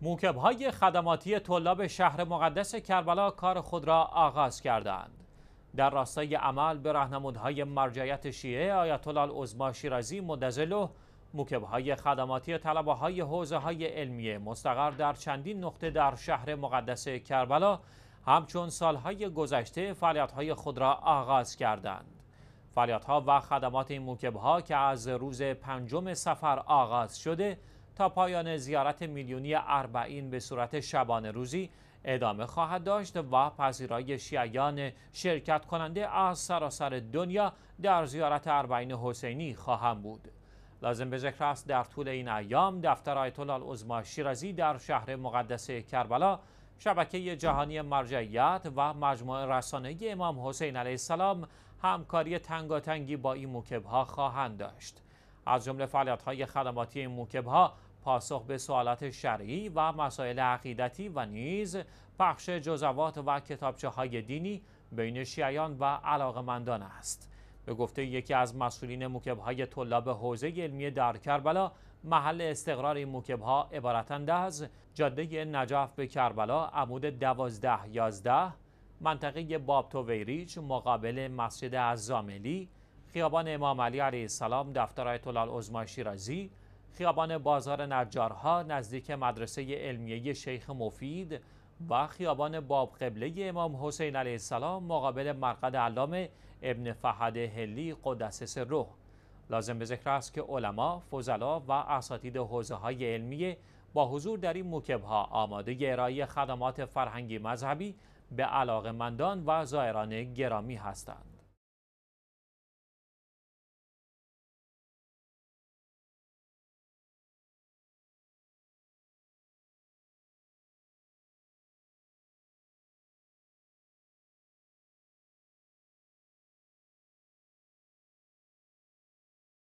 موکب های خدماتی طلاب شهر مقدس کربلا کار خود را آغاز کردند. در راستای عمل به های مرجعیت شیعه آیت الله شیرازی مدزلو موکب های خدماتی طلبه های حوزه های علمی مستقر در چندین نقطه در شهر مقدس کربلا همچون سالهای گذشته فعالیت های خود را آغاز کردند. فعالیت ها و خدمات این موکب ها که از روز پنجم سفر آغاز شده تا پایان زیارت میلیونی اربعین به صورت شبانه روزی ادامه خواهد داشت و پذیرای شیعیان شرکت کننده از سراسر دنیا در زیارت اربعین حسینی خواهم بود. لازم به ذکر است در طول این ایام دفتر آیت الله عظما شیرازی در شهر مقدس کربلا شبکه جهانی مرجعیت و مجموعه رسانه امام حسین علیه السلام همکاری تنگاتنگی با این موکب ها خواهند داشت. از جمله فعالیت های خدماتی این موکب ها پاسخ به سوالات شرعی و مسائل عقیدتی و نیز پخش جزوات و کتابچه های دینی بین شیعیان و علاقمندان است. به گفته یکی از مسئولین های طلاب حوزه علمی در کربلا محل استقرار این ها عبارتند از جاده نجف به کربلا عمود دوازده یازده منطقه بابتو ویریج مقابل مسجد زاملی، خیابان امام علی علیه السلام دفتر آیت الله شیرازی خیابان بازار نجارها نزدیک مدرسه علمیه شیخ مفید و خیابان باب قبله امام حسین علیه السلام مقابل مرقد علامه ابن فهد هلی قدس روح لازم به ذکر است که علما، فضلا و اساتید حوزه های علمیه با حضور در این موکب ها آماده ارائه خدمات فرهنگی مذهبی به مندان و زائران گرامی هستند.